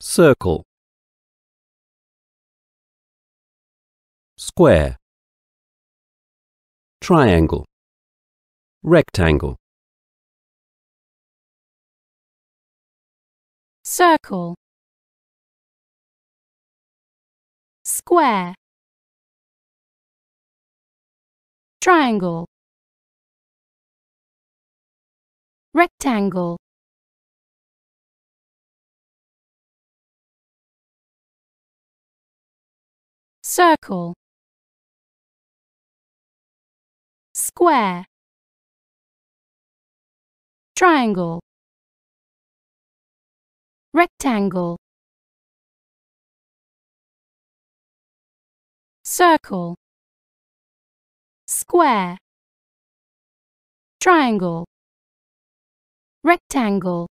circle square triangle rectangle circle square triangle rectangle circle square triangle rectangle circle square triangle rectangle